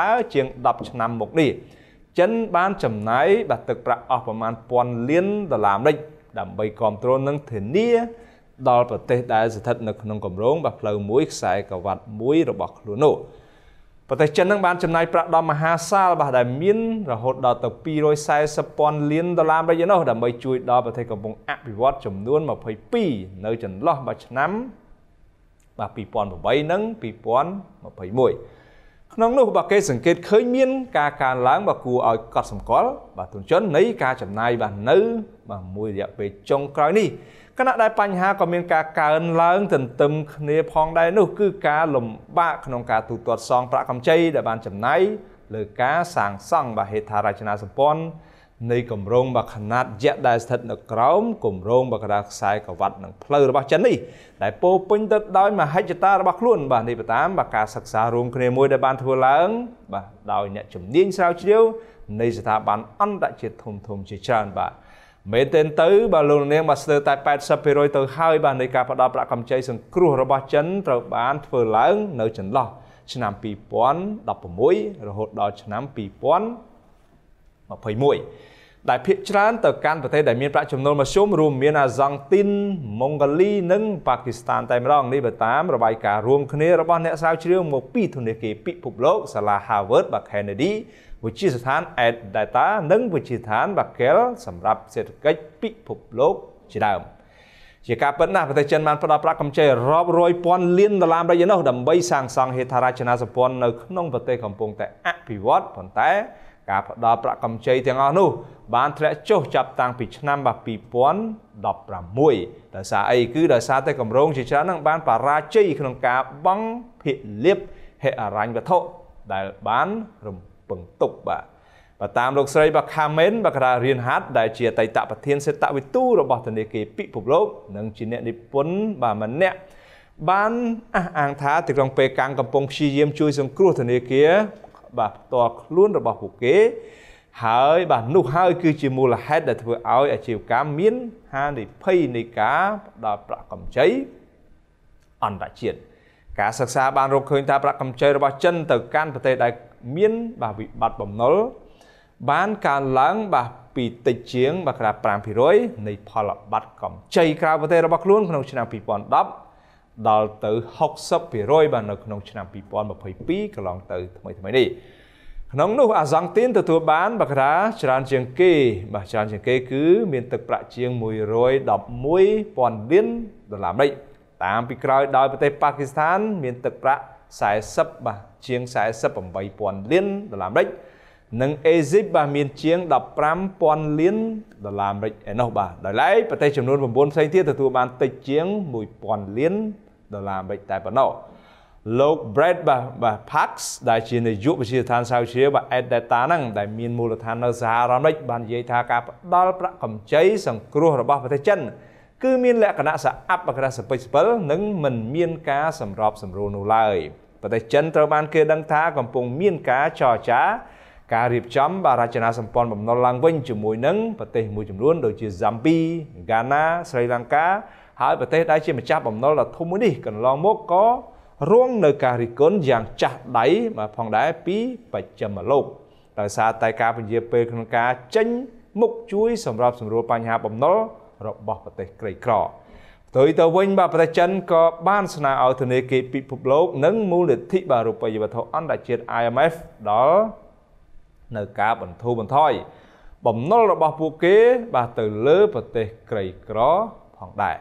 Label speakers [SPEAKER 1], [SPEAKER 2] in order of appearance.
[SPEAKER 1] តើជាង10ឆ្នាំមកនេះចិនបានចំណាយបាត់ទឹកប្រាក់អស់ប្រមាណ1000លានដុល្លារអាមេរិក ដើម្បីគ្រប់គ្រងនិងធានាដល់ប្រទេស ដែលស្ថិតនៅក្នុងគម្រោងបាត់ផ្លូវមួយខ្សែក្រវ៉ាត់មួយរបស់ខ្លួននោះប្រទេសចិននឹងបានចំណាយប្រាក់ដ៏មហាសាលបាទដែលមានរហូតដល់ទៅ240,000លានដុល្លារអាមេរិកនោះដើម្បីជួយដល់ប្រទេសកំពុងអភិវឌ្ឍចំនួន22នៅចន្លោះបាទឆ្នាំបាទ2008និង2021ក្នុងនោះបាទគេសង្កេតឃើញមានការកើនឡើងបាទគួរឲ្យកត់សម្គាល់បាទទុនជននៃការចំណាយបាទនៅបាទមួយរយៈពេលចុងក្រោយនេះគណៈដែលបញ្ហាក៏មានការកើនឡើងទន្ទឹមគ្នាផងដែរនោះគឺការលំបាក ក្នុងការទូទាត់សង ប្រាក់កម្ចីដែលបានចំណាយលើការសាងសង់បាទហេដ្ឋារចនាសម្ព័ន្ធនៃគម្រោងបកណាត់យៈដែលស្ថិតនៅក្រោមគម្រោងបកដាខ្សែកវាត់និងផ្លូវរបស់ចិននេះដែលពោពេញទៅដោយមហិច្ឆតារបស់ខ្លួនបាទនេះតាមបាទការសិក្សារួមគ្នាមួយដែលបានធ្វើឡើង បាទដោយអ្នកជំនាញស្រាវជ្រាវនៃស្ថាប័នអន្តរជាតិធំធំជាច្រើនបាទមែនទែនទៅបាទលោកនាងបាទស្ទើរតែ80%ទៅហើយ បាទនៃការផ្ដល់ប្រាក់កម្ចីសង្គ្រោះរបស់ចិនត្រូវបានធ្វើឡើងនៅចន្លោះឆ្នាំ2016រហូតដល់ ឆ្នាំ2000 2021ដែលភាគច្រើនទៅកាន់ប្រទេសដែលមានប្រាក់ចំណូលមធ្យមរួមមានអាហ្សង់ទីនម៉ុងហ្គោលីនិងប៉ាគីស្ថានតែម្ដងនេះបើតាមរបាយការណ៍រួមគ្នារបស់អ្នកស្រាវជ្រាវមកពីធនាគារពិភពលោកសាលា Harvard បា Kennedy វិទ្យាស្ថាន Ed Data និងវិទ្យាស្ថាន Bakel សម្រាប់សេដ្ឋកិច្ចពិភពលោកជាដើម។ជាការពិតណាស់ប្រទេសចិនបានផ្ដល់ប្រាក់កម្ចីរាប់រយពាន់លានដុល្លារអាមេរិកនោះដើម្បីសាងសង់ហេដ្ឋារចនាសម្ព័ន្ធនៅក្នុងប្រទេសកំពុងតែអភិវឌ្ឍប៉ុន្តែការផ្ដល់ប្រាក់កម្ចីទាំងអស់នោះ បានធ្លាក់ចុះចាប់តាំងពីឆ្នាំ2016ដោយសារអីគឺដោយសារតែគម្រោងជាច្រើននឹងបានបរាជ័យក្នុងការបង់ភាគលាភហិរញ្ញវត្ថុដែលបានរំពឹងទុកបាទបើតាមលោកស្រីបាខាមែនបាការៀនហាត់ដែលជាអតីតប្រធានសេតវិទូរបស់ធនាគារពិភពលោកនិងជាអ្នកនិពន្ធបាទម្នាក់បានអះអាងថាទីក្រុងប៉េកាំងកំពុងព្យាយាមជួយសង្គ្រោះធនាគារបាទផ្ទាល់ខ្លួនរបស់ពួកគេ ហើយ បាទនោះហើយ គឺជាមូលហេតុដែលធ្វើឲ្យអាជីវកម្មមាន ហានិភ័យនៃការផ្ដល់ប្រាក់កម្ចីអន្តរជាតិការសិក្សាបានរកឃើញថាប្រាក់កម្ចីរបស់ចិនទៅកាន់ប្រទេសដែលមាន បាទវិបត្តិបំណុលបានកើនឡើងបាទពីតិចជាងបាទក្រៅ5%នៃផលប័ត្រកម្ចីក្រៅប្រទេសរបស់ខ្លួនក្នុងឆ្នាំ2010ដល់ទៅ60%បាទនៅក្នុងឆ្នាំ2022កន្លងទៅថ្មីថ្មីនេះក្នុងនោះអាសង់ទីនទទួលបានបាកាច្រើនជាងគេបាទច្រើនជាងគេគឺមានទឹកប្រាក់ជាង111,000លានដុល្លារអាមេរិកតាមពីក្រោយដោយប្រទេសប៉ាគីស្ថាន មានទឹកប្រាក់40បាទជាង48,000លានដុល្លារអាមេរិកនិងអេស៊ីបបាទមានជាង15,000លានដុល្លារអាមេរិកឯនោះបាទដោយឡែកប្រទេសចំនួន9ផ្សេងទៀតទទួលបានតិចជាង1,000លានដុល្លារអាមេរិកតែប៉ុណ្ណោះលោក Brad បាទបាទ Pax ដែលជានាយកវិទ្យាស្ថានសាវជ្រាវបាទ Ed Data ហ្នឹងដែលមានមូលដ្ឋាននៅសហរដ្ឋអាមេរិកបាននិយាយថាការផ្ដល់ប្រាក់កម្ចីសង្គ្រោះរបស់ប្រទេសចិន គឺមាន លក្ខណៈស្អាប់អក្រាសពេចស្ពិលនិងមិនមាន ការសម្របសម្រួលនោះឡើយប្រទេសចិនត្រូវបានគេដឹងថាកំពុងមានការចរចា ការរៀបចំបារចនាសម្ព័ន្ធបំណុលឡើងវិញជាមួយនឹងប្រទេសមួយចំនួនដូចជាហ្សាំប៊ីហ្គាណាស្រីលង្កាហើយប្រទេសដែលជាម្ចាស់បំណុលដ៏ធំមួយនេះកន្លងមកក៏រួងនៅការរិះគន់យ៉ាងចាស់ដៃមកផងដែរពីបច្ចិមលោកដោយសារតែការពន្យាពេលក្នុងការចេញមុខជួយសម្របសម្រួលបញ្ហាបំណុលរបស់ប្រទេសក្រីក្រផ្ទុយទៅវិញបាទប្រទេសចិនក៏បានស្នើឲ្យធនាគារពិភពលោកនិងមូលនិធិបាទរូបិយវត្ថុអន្តរជាតិ IMF ដល់នៅការបន្ធូរបន្ថយបំណុលរបស់ពួកគេ បាទទៅលើប្រទេសក្រីក្រផងដែរ